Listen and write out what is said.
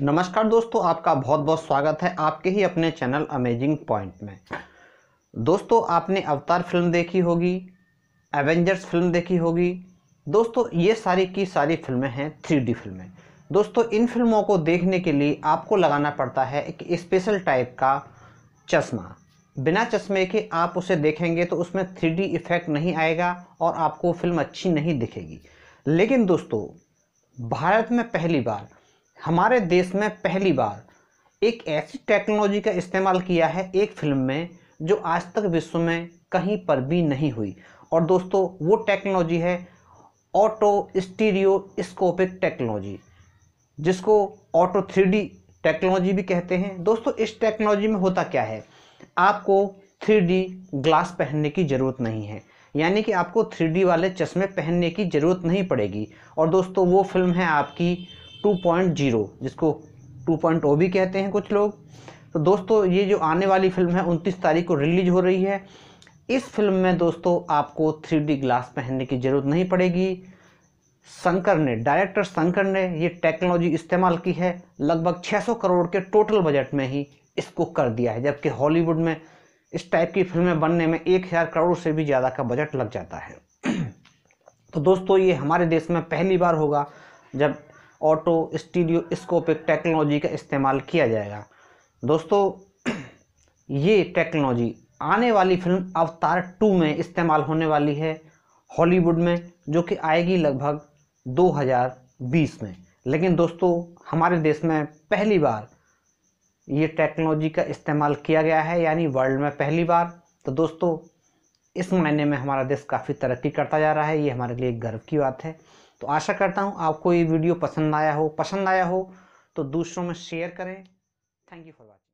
नमस्कार दोस्तों आपका बहुत बहुत स्वागत है आपके ही अपने चैनल अमेजिंग पॉइंट में दोस्तों आपने अवतार फिल्म देखी होगी एवेंजर्स फिल्म देखी होगी दोस्तों ये सारी की सारी फिल्में हैं थ्री फिल्में दोस्तों इन फिल्मों को देखने के लिए आपको लगाना पड़ता है एक स्पेशल टाइप का चश्मा बिना चश्मे के आप उसे देखेंगे तो उसमें थ्री इफ़ेक्ट नहीं आएगा और आपको फिल्म अच्छी नहीं दिखेगी लेकिन दोस्तों भारत में पहली बार हमारे देश में पहली बार एक ऐसी टेक्नोलॉजी का इस्तेमाल किया है एक फिल्म में जो आज तक विश्व में कहीं पर भी नहीं हुई और दोस्तों वो टेक्नोलॉजी है ऑटो स्टीरियोस्कोपिक टेक्नोलॉजी जिसको ऑटो थ्री टेक्नोलॉजी भी कहते हैं दोस्तों इस टेक्नोलॉजी में होता क्या है आपको थ्री ग्लास पहनने की ज़रूरत नहीं है यानी कि आपको थ्री वाले चश्मे पहनने की ज़रूरत नहीं पड़ेगी और दोस्तों वो फिल्म है आपकी 2.0 जिसको 2.0 भी कहते हैं कुछ लोग तो दोस्तों ये जो आने वाली फिल्म है उनतीस तारीख को रिलीज हो रही है इस फिल्म में दोस्तों आपको थ्री ग्लास पहनने की ज़रूरत नहीं पड़ेगी शंकर ने डायरेक्टर शंकर ने ये टेक्नोलॉजी इस्तेमाल की है लगभग 600 करोड़ के टोटल बजट में ही इसको कर दिया है जबकि हॉलीवुड में इस टाइप की फिल्में बनने में एक हज़ार करोड़ से भी ज़्यादा का बजट लग जाता है तो दोस्तों ये हमारे देश में पहली बार होगा जब ऑटो स्टीडियोस्कोपिक टेक्नोलॉजी का इस्तेमाल किया जाएगा दोस्तों ये टेक्नोलॉजी आने वाली फिल्म अवतार टू में इस्तेमाल होने वाली है हॉलीवुड में जो कि आएगी लगभग 2020 में लेकिन दोस्तों हमारे देश में पहली बार ये टेक्नोलॉजी का इस्तेमाल किया गया है यानी वर्ल्ड में पहली बार तो दोस्तों इस महीने में हमारा देश काफ़ी तरक्की करता जा रहा है ये हमारे लिए गर्व की बात है तो आशा करता हूँ आपको ये वीडियो पसंद आया हो पसंद आया हो तो दूसरों में शेयर करें थैंक यू फॉर वॉचिंग